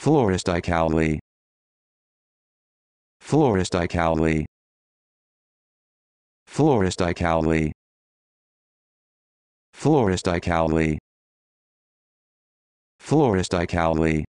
Florist Icowley. Florist Icowley. Florist Icowley. Florist Icowley. Florist Icowley.